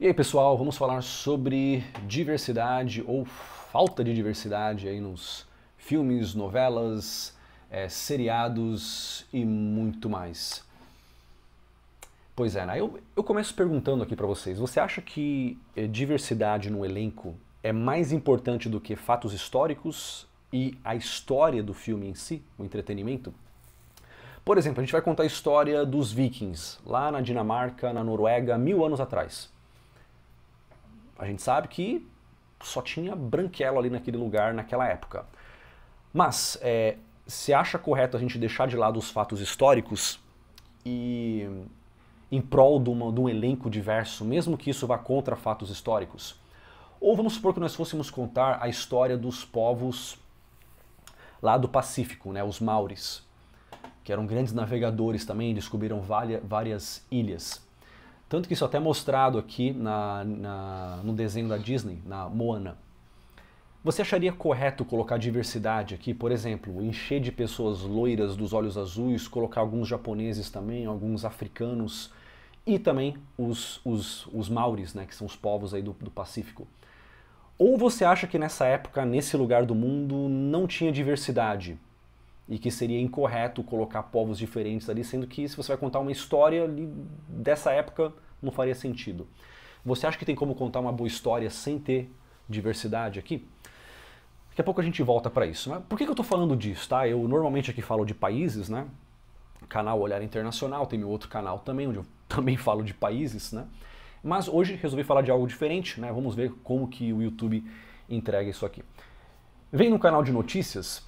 E aí, pessoal, vamos falar sobre diversidade ou falta de diversidade aí nos filmes, novelas, é, seriados e muito mais. Pois é, né? eu, eu começo perguntando aqui para vocês: você acha que é, diversidade no elenco é mais importante do que fatos históricos e a história do filme em si, o entretenimento? Por exemplo, a gente vai contar a história dos vikings lá na Dinamarca, na Noruega, mil anos atrás a gente sabe que só tinha branquelo ali naquele lugar naquela época. Mas é, se acha correto a gente deixar de lado os fatos históricos e em prol de, uma, de um elenco diverso, mesmo que isso vá contra fatos históricos? Ou vamos supor que nós fôssemos contar a história dos povos lá do Pacífico, né, os Maures, que eram grandes navegadores também, descobriram várias, várias ilhas. Tanto que isso é até é mostrado aqui na, na, no desenho da Disney, na Moana. Você acharia correto colocar diversidade aqui, por exemplo, encher de pessoas loiras dos olhos azuis, colocar alguns japoneses também, alguns africanos e também os, os, os maures, né, que são os povos aí do, do Pacífico. Ou você acha que nessa época, nesse lugar do mundo, não tinha diversidade? e que seria incorreto colocar povos diferentes ali, sendo que se você vai contar uma história dessa época, não faria sentido. Você acha que tem como contar uma boa história sem ter diversidade aqui? Daqui a pouco a gente volta para isso. Mas por que, que eu estou falando disso? Tá? Eu normalmente aqui falo de países, né? Canal Olhar Internacional, tem meu outro canal também, onde eu também falo de países, né? Mas hoje resolvi falar de algo diferente, né? Vamos ver como que o YouTube entrega isso aqui. Vem no canal de notícias,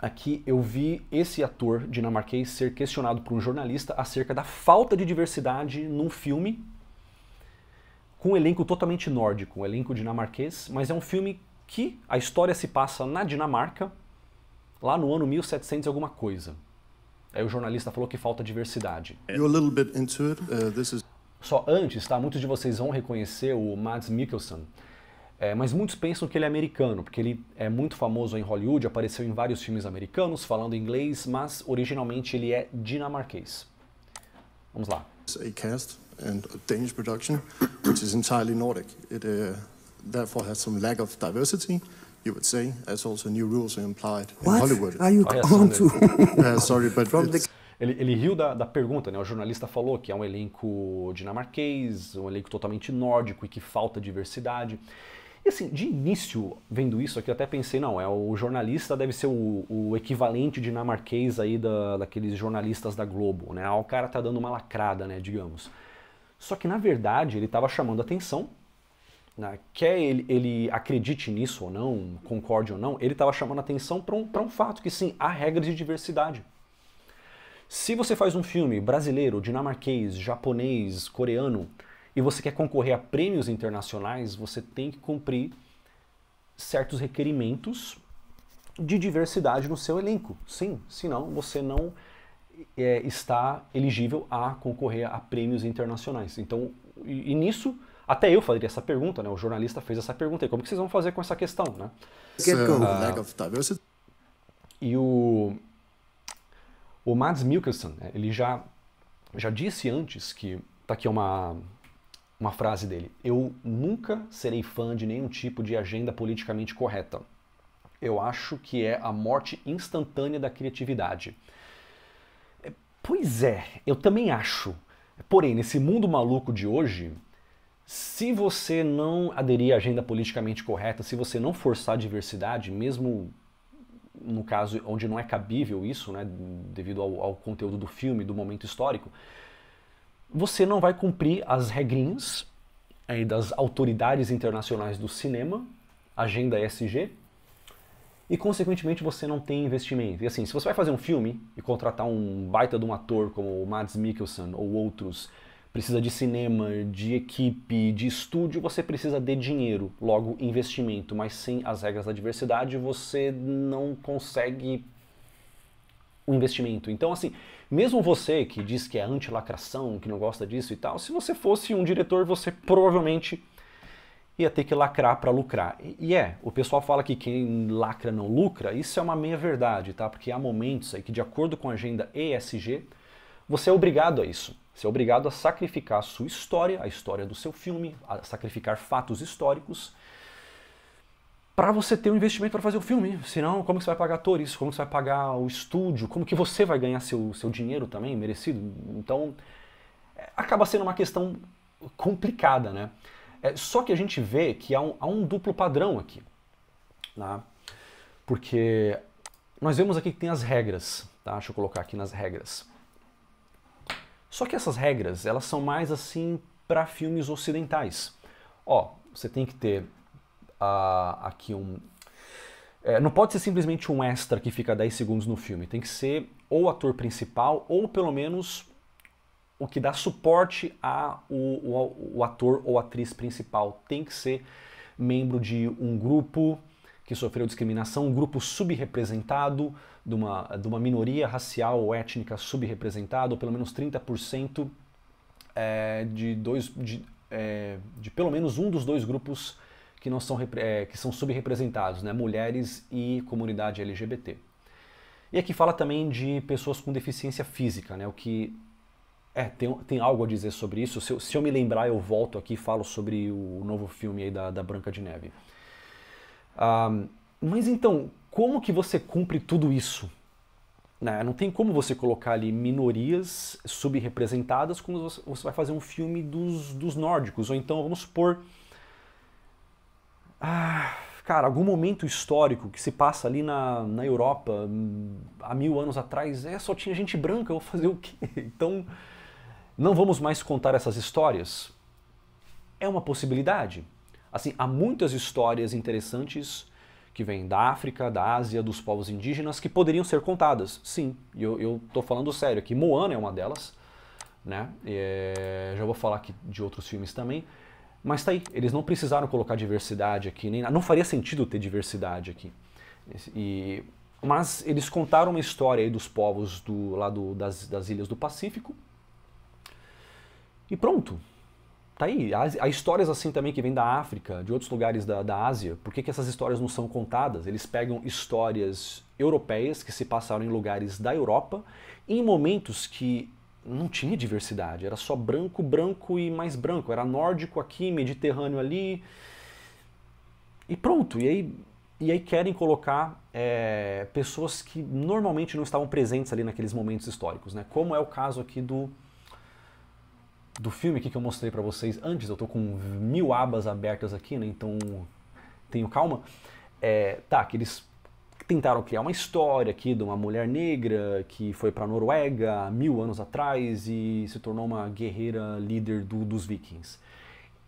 aqui eu vi esse ator dinamarquês ser questionado por um jornalista acerca da falta de diversidade num filme com um elenco totalmente nórdico, um elenco dinamarquês, mas é um filme que a história se passa na Dinamarca, lá no ano 1700 alguma coisa. Aí o jornalista falou que falta diversidade. Uh, Só antes, tá? Muitos de vocês vão reconhecer o Mads Mikkelsen. É, mas muitos pensam que ele é americano, porque ele é muito famoso em Hollywood, apareceu em vários filmes americanos falando inglês, mas originalmente ele é dinamarquês. Vamos lá. a cast and a Danish production, which is entirely Nordic. It uh, therefore has some lack of diversity, you would say, as also new rules are implied What? in Hollywood. Are you ah, é, on to? uh, sorry, but From it's... the... Ele, ele, riu da, da, pergunta, né? O jornalista falou que é um elenco dinamarquês, um elenco totalmente nórdico e que falta diversidade. E assim, de início, vendo isso aqui, eu até pensei, não, é o jornalista deve ser o, o equivalente dinamarquês aí da, daqueles jornalistas da Globo, né? Ah, o cara tá dando uma lacrada, né, digamos. Só que na verdade ele tava chamando atenção, né? quer ele, ele, acredite nisso ou não, concorde ou não, ele tava chamando atenção para um, pra um fato que sim, há regras de diversidade. Se você faz um filme brasileiro, dinamarquês, japonês, coreano, e você quer concorrer a prêmios internacionais, você tem que cumprir certos requerimentos de diversidade no seu elenco. Sim, senão você não é, está elegível a concorrer a prêmios internacionais. Então, e, e, nisso, até eu faria essa pergunta, né? O jornalista fez essa pergunta aí. Como que vocês vão fazer com essa questão, né? Uh, e o, o Mads Mikkelsen, né, ele já, já disse antes que... Tá aqui uma, uma frase dele: Eu nunca serei fã de nenhum tipo de agenda politicamente correta. Eu acho que é a morte instantânea da criatividade. É, pois é, eu também acho. Porém, nesse mundo maluco de hoje, se você não aderir à agenda politicamente correta, se você não forçar a diversidade, mesmo no caso onde não é cabível isso, né, devido ao, ao conteúdo do filme, do momento histórico, você não vai cumprir as regrinhas aí das autoridades internacionais do cinema, agenda SG, e consequentemente você não tem investimento. E assim, se você vai fazer um filme e contratar um baita de um ator como o Mads Mikkelsen ou outros, precisa de cinema, de equipe, de estúdio, você precisa de dinheiro, logo investimento, mas sem as regras da diversidade você não consegue o investimento. Então assim, mesmo você que diz que é anti-lacração, que não gosta disso e tal, se você fosse um diretor, você provavelmente ia ter que lacrar para lucrar. E é, o pessoal fala que quem lacra não lucra, isso é uma meia verdade, tá? Porque há momentos aí que de acordo com a agenda ESG, você é obrigado a isso. Você é obrigado a sacrificar a sua história, a história do seu filme, a sacrificar fatos históricos para você ter um investimento para fazer o filme. Senão, como que você vai pagar atores? Como que você vai pagar o estúdio? Como que você vai ganhar seu, seu dinheiro também, merecido? Então, é, acaba sendo uma questão complicada, né? É, só que a gente vê que há um, há um duplo padrão aqui, né? Porque nós vemos aqui que tem as regras, tá? Deixa eu colocar aqui nas regras. Só que essas regras, elas são mais assim para filmes ocidentais. Ó, você tem que ter uh, aqui um. É, não pode ser simplesmente um extra que fica 10 segundos no filme. Tem que ser ou ator principal ou pelo menos o que dá suporte a o, o, ator ou atriz principal. Tem que ser membro de um grupo que sofreu discriminação, um grupo subrepresentado, de uma, de uma minoria racial ou étnica subrepresentada, ou pelo menos 30% é, de, dois, de, é, de pelo menos um dos dois grupos que, não são, é, que são subrepresentados, né? mulheres e comunidade LGBT. E aqui fala também de pessoas com deficiência física, né? o que é, tem, tem algo a dizer sobre isso. Se eu, se eu me lembrar, eu volto aqui e falo sobre o novo filme aí da, da Branca de Neve. mas então, como que você cumpre tudo isso? Né? Não tem como você colocar ali minorias subrepresentadas quando você vai fazer um filme dos, dos nórdicos. Ou então, vamos supor, ah, cara, algum momento histórico que se passa ali na, na Europa hum, há mil anos atrás, é só tinha gente branca, eu vou fazer o quê? Então, não vamos mais contar essas histórias? É uma possibilidade. Assim, há muitas histórias interessantes que vêm da África, da Ásia, dos povos indígenas, que poderiam ser contadas. Sim, eu estou falando sério aqui. Moana é uma delas, né? É, já vou falar aqui de outros filmes também. Mas tá aí, eles não precisaram colocar diversidade aqui, nem não faria sentido ter diversidade aqui. E, mas eles contaram uma história aí dos povos do lado das, das ilhas do Pacífico. E pronto. Tá aí. Há, há, histórias assim também que vêm da África, de outros lugares da, da Ásia. Por que, que essas histórias não são contadas? Eles pegam histórias europeias que se passaram em lugares da Europa, em momentos que não tinha diversidade, era só branco, branco e mais branco, era nórdico aqui, mediterrâneo ali. E pronto, e aí, e aí querem colocar é, pessoas que normalmente não estavam presentes ali naqueles momentos históricos, né? Como é o caso aqui do do filme que eu mostrei para vocês antes, eu estou com mil abas abertas aqui, né? Então tenho calma. É, tá, que eles tentaram criar é uma história aqui de uma mulher negra que foi para a Noruega mil anos atrás e se tornou uma guerreira líder do, dos vikings.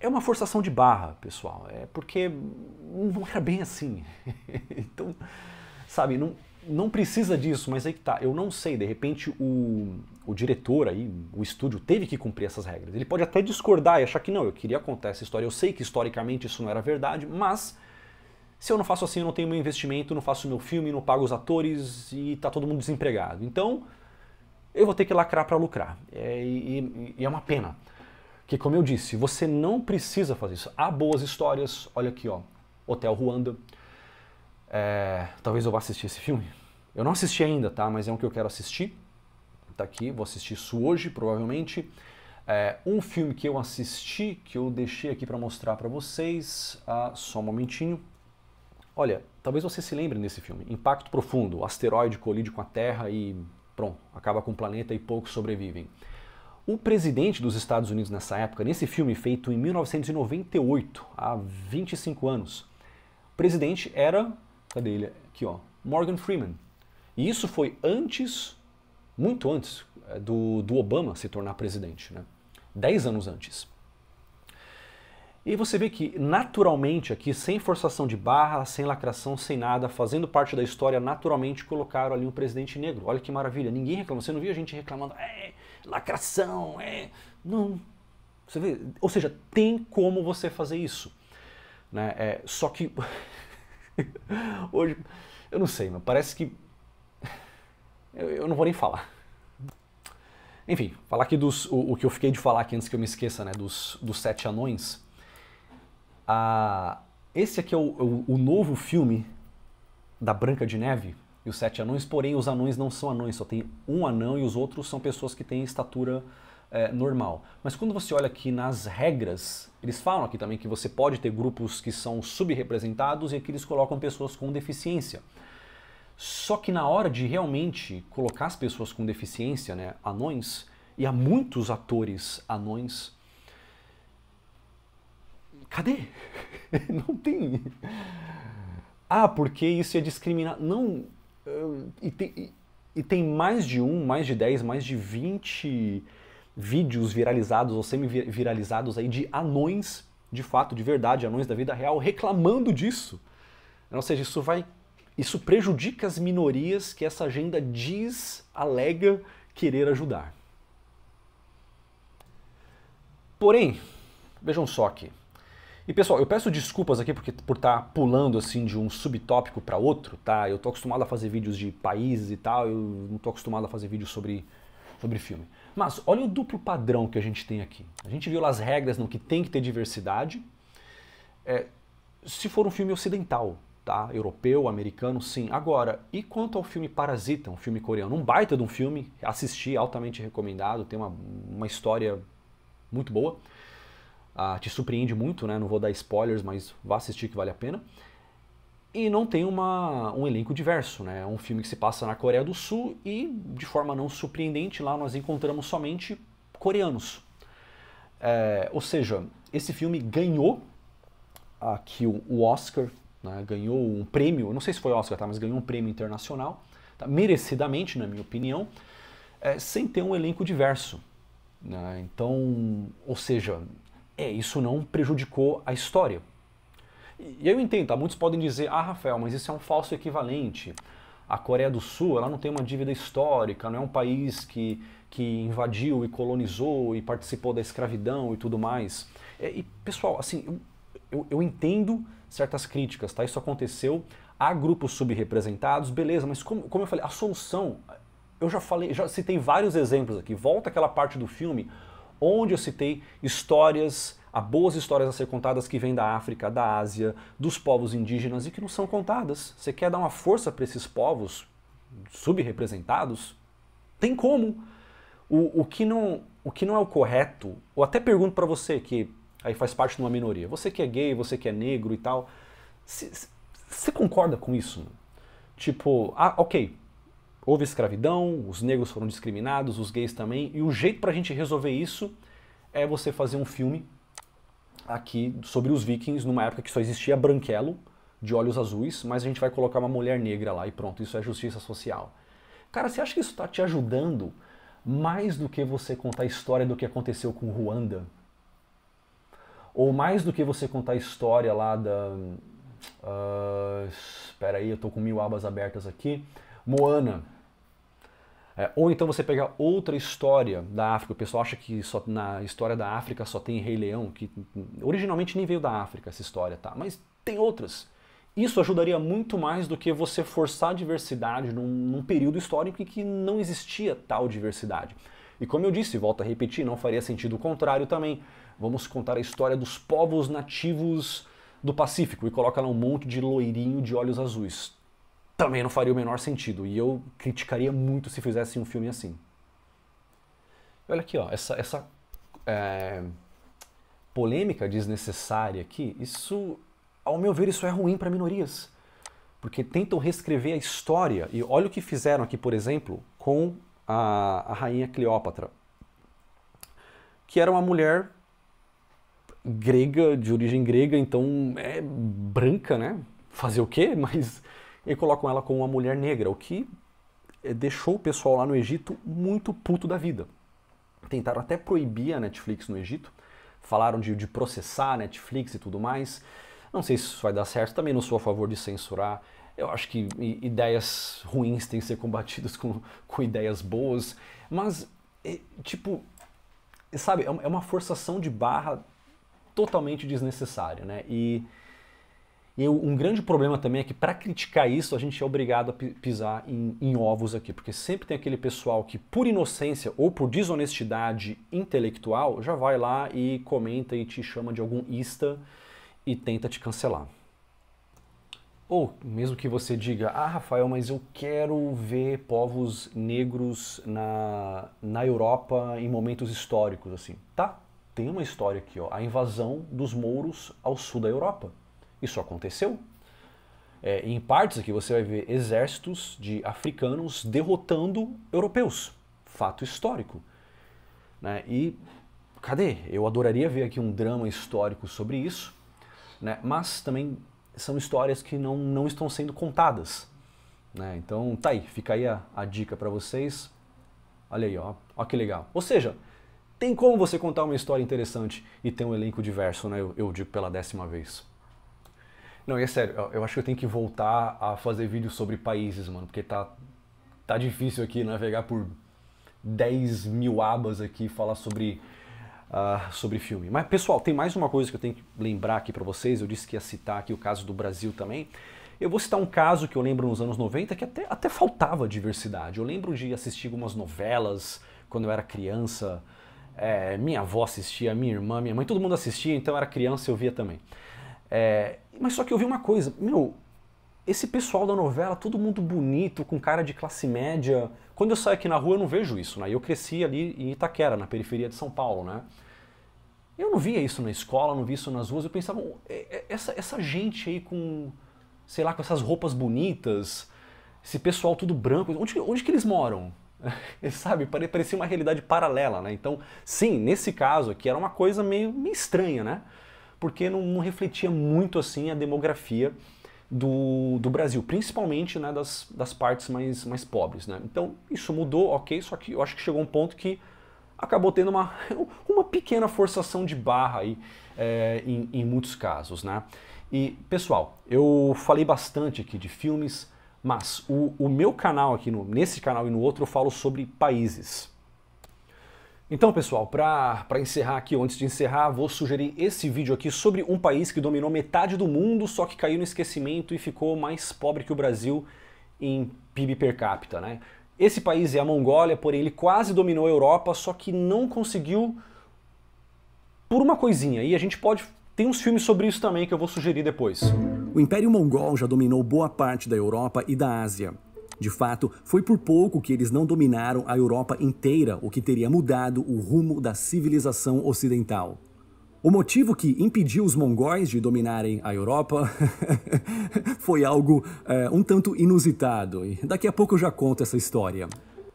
É uma forçação de barra, pessoal, é porque não era bem assim. então, sabe, não, não precisa disso, mas aí que tá, eu não sei, de repente o, o diretor aí, o estúdio, teve que cumprir essas regras. Ele pode até discordar e achar que não, eu queria contar essa história, eu sei que historicamente isso não era verdade, mas se eu não faço assim, eu não tenho meu investimento, não faço meu filme, não pago os atores e tá todo mundo desempregado. Então, eu vou ter que lacrar para lucrar. É, e, e é uma pena. Que, como eu disse, você não precisa fazer isso. Há boas histórias. Olha aqui, ó. Hotel Ruanda. É, talvez eu vá assistir esse filme. Eu não assisti ainda, tá? Mas é um que eu quero assistir. Tá aqui, vou assistir isso hoje, provavelmente. É, um filme que eu assisti, que eu deixei aqui para mostrar para vocês. Ah, só um momentinho. Olha, talvez você se lembre nesse filme. Impacto profundo, o asteroide colide com a Terra e pronto, acaba com o planeta e poucos sobrevivem. O presidente dos Estados Unidos nessa época, nesse filme feito em 1998, há 25 anos, o presidente era, cadê ele? Aqui, ó, Morgan Freeman. E isso foi antes, muito antes, eh, do, do Obama se tornar presidente, né? 10 anos antes. E você vê que naturalmente aqui, sem forçação de barra, sem lacração, sem nada, fazendo parte da história, naturalmente colocaram ali um presidente negro. Olha que maravilha, ninguém reclama. Você não viu a gente reclamando, é, lacração, é. Não. Você vê? Ou seja, tem como você fazer isso. Né? É, só que. Hoje. Eu não sei, mas parece que. Eu, eu não vou nem falar. Enfim, falar aqui dos. O, o, que eu fiquei de falar aqui antes que eu me esqueça, né? Dos, dos sete anões esse aqui é o, é o, o novo filme da Branca de Neve e os Sete Anões, porém os anões não são anões, só tem um anão e os outros são pessoas que têm estatura é, normal. Mas quando você olha aqui nas regras, eles falam aqui também que você pode ter grupos que são subrepresentados e aqui eles colocam pessoas com deficiência. Só que na hora de realmente colocar as pessoas com deficiência, né, anões, e há muitos atores anões Cadê? Não tem. Ah, porque isso é discriminar. Não. Ah, e tem, e tem mais de um, mais de dez, mais de vinte vídeos viralizados ou semi-viralizados aí de anões, de fato, de verdade, anões da vida real, reclamando disso. Ou seja, isso vai. Isso prejudica as minorias que essa agenda diz, alega querer ajudar. Porém, vejam só aqui. E pessoal, eu peço desculpas aqui porque, por estar tá pulando assim de um subtópico para outro, tá? Eu tô acostumado a fazer vídeos de países e tal, eu não tô acostumado a fazer vídeos sobre, sobre filme. Mas olha o duplo padrão que a gente tem aqui. A gente viu as regras no que tem que ter diversidade. É, se for um filme ocidental, tá? Europeu, americano, sim. Agora, e quanto ao filme Parasita, um filme coreano, um baita de um filme, assisti, altamente recomendado, tem uma, uma história muito boa ah, te surpreende muito, né? Não vou dar spoilers, mas vá assistir que vale a pena. E não tem uma, um elenco diverso, né? É um filme que se passa na Coreia do Sul e, de forma não surpreendente, lá nós encontramos somente coreanos. É, ou seja, esse filme ganhou aqui o Oscar, né? ganhou um prêmio, não sei se foi Oscar, tá? mas ganhou um prêmio internacional, tá? merecidamente, na minha opinião, é, sem ter um elenco diverso. Né? Então, ou seja, é, isso não prejudicou a história. E eu entendo, tá? muitos podem dizer, ah, Rafael, mas isso é um falso equivalente. A Coreia do Sul ela não tem uma dívida histórica, não é um país que, que invadiu e colonizou e participou da escravidão e tudo mais. É, e, pessoal, assim, eu, eu entendo certas críticas, tá? Isso aconteceu, há grupos subrepresentados, beleza, mas como, como eu falei, a solução, eu já falei, já citei vários exemplos aqui. Volta aquela parte do filme onde eu citei histórias, há boas histórias a ser contadas que vêm da África, da Ásia, dos povos indígenas e que não são contadas. Você quer dar uma força para esses povos subrepresentados? Tem como. O, o, que não, o que não é o correto, ou até pergunto para você que aí faz parte de uma minoria, você que é gay, você que é negro e tal, você concorda com isso? Tipo, ah, ok, Houve escravidão, os negros foram discriminados, os gays também, e o jeito para a gente resolver isso é você fazer um filme aqui sobre os vikings numa época que só existia branquelo de olhos azuis, mas a gente vai colocar uma mulher negra lá e pronto, isso é justiça social. Cara, você acha que isso está te ajudando mais do que você contar a história do que aconteceu com Ruanda? Ou mais do que você contar a história lá da. Uh, espera aí, eu tô com mil abas abertas aqui. Moana. É, ou então você pegar outra história da África. O pessoal acha que só na história da África só tem Rei Leão, que originalmente nem veio da África essa história, tá? Mas tem outras. Isso ajudaria muito mais do que você forçar a diversidade num, num período histórico em que não existia tal diversidade. E como eu disse, volto a repetir, não faria sentido o contrário também. Vamos contar a história dos povos nativos do Pacífico e coloca lá um monte de loirinho de olhos azuis também não faria o menor sentido. E eu criticaria muito se fizessem um filme assim. Olha aqui, ó, essa, essa é, polêmica desnecessária aqui, isso, ao meu ver, isso é ruim para minorias. Porque tentam reescrever a história. E olha o que fizeram aqui, por exemplo, com a, a rainha Cleópatra, que era uma mulher grega, de origem grega, então é branca, né? Fazer o quê? Mas e colocam ela como uma mulher negra, o que eh, deixou o pessoal lá no Egito muito puto da vida. Tentaram até proibir a Netflix no Egito, falaram de, de processar a Netflix e tudo mais. Não sei se isso vai dar certo, também não sou a favor de censurar. Eu acho que ideias ruins têm que ser combatidas com, com ideias boas, mas, é, tipo, sabe, é, é uma forçação de barra totalmente desnecessária, né? E e um grande problema também é que para criticar isso a gente é obrigado a pisar em, em, ovos aqui, porque sempre tem aquele pessoal que por inocência ou por desonestidade intelectual já vai lá e comenta e te chama de algum ista e tenta te cancelar. Ou mesmo que você diga, ah Rafael, mas eu quero ver povos negros na, na Europa em momentos históricos, assim. Tá, tem uma história aqui, ó, a invasão dos mouros ao sul da Europa isso aconteceu. É, em partes aqui você vai ver exércitos de africanos derrotando europeus. Fato histórico. Né? E cadê? Eu adoraria ver aqui um drama histórico sobre isso, né? mas também são histórias que não, não estão sendo contadas. Né? Então tá aí, fica aí a, a dica para vocês. Olha aí, ó, ó que legal. Ou seja, tem como você contar uma história interessante e ter um elenco diverso, né? Eu, eu digo pela décima vez. Não, e é sério, eu acho que eu tenho que voltar a fazer vídeos sobre países, mano, porque tá, tá difícil aqui navegar por 10 mil abas aqui e falar sobre, uh, sobre filme. Mas, pessoal, tem mais uma coisa que eu tenho que lembrar aqui para vocês. Eu disse que ia citar aqui o caso do Brasil também. Eu vou citar um caso que eu lembro nos anos 90 que até, até faltava diversidade. Eu lembro de assistir algumas novelas quando eu era criança. É, minha avó assistia, minha irmã, minha mãe, todo mundo assistia, então eu era criança e eu via também. É, mas só que eu vi uma coisa, meu, esse pessoal da novela, todo mundo bonito, com cara de classe média. Quando eu saio aqui na rua, eu não vejo isso, né? Eu cresci ali em Itaquera, na periferia de São Paulo, né? Eu não via isso na escola, não via isso nas ruas. Eu pensava, é, é, essa, essa gente aí com, sei lá, com essas roupas bonitas, esse pessoal tudo branco, onde, onde que eles moram? Sabe, parecia uma realidade paralela, né? Então, sim, nesse caso aqui era uma coisa meio, meio estranha, né? porque não, não refletia muito assim a demografia do, do Brasil, principalmente né, das, das partes mais, mais pobres. Né? Então isso mudou, ok, só que eu acho que chegou um ponto que acabou tendo uma, uma pequena forçação de barra aí, é, em, em muitos casos. Né? E pessoal, eu falei bastante aqui de filmes, mas o, o meu canal aqui, no, nesse canal e no outro, eu falo sobre países. Então, pessoal, para encerrar aqui, antes de encerrar, vou sugerir esse vídeo aqui sobre um país que dominou metade do mundo, só que caiu no esquecimento e ficou mais pobre que o Brasil em PIB per capita, né? Esse país é a Mongólia, porém ele quase dominou a Europa, só que não conseguiu por uma coisinha. E a gente pode tem uns filmes sobre isso também que eu vou sugerir depois. O Império Mongol já dominou boa parte da Europa e da Ásia. De fato, foi por pouco que eles não dominaram a Europa inteira, o que teria mudado o rumo da civilização ocidental. O motivo que impediu os mongóis de dominarem a Europa foi algo é, um tanto inusitado. E daqui a pouco eu já conto essa história.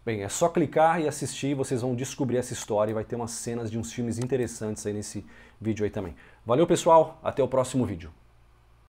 Bem, é só clicar e assistir, vocês vão descobrir essa história e vai ter umas cenas de uns filmes interessantes aí nesse vídeo aí também. Valeu pessoal, até o próximo vídeo.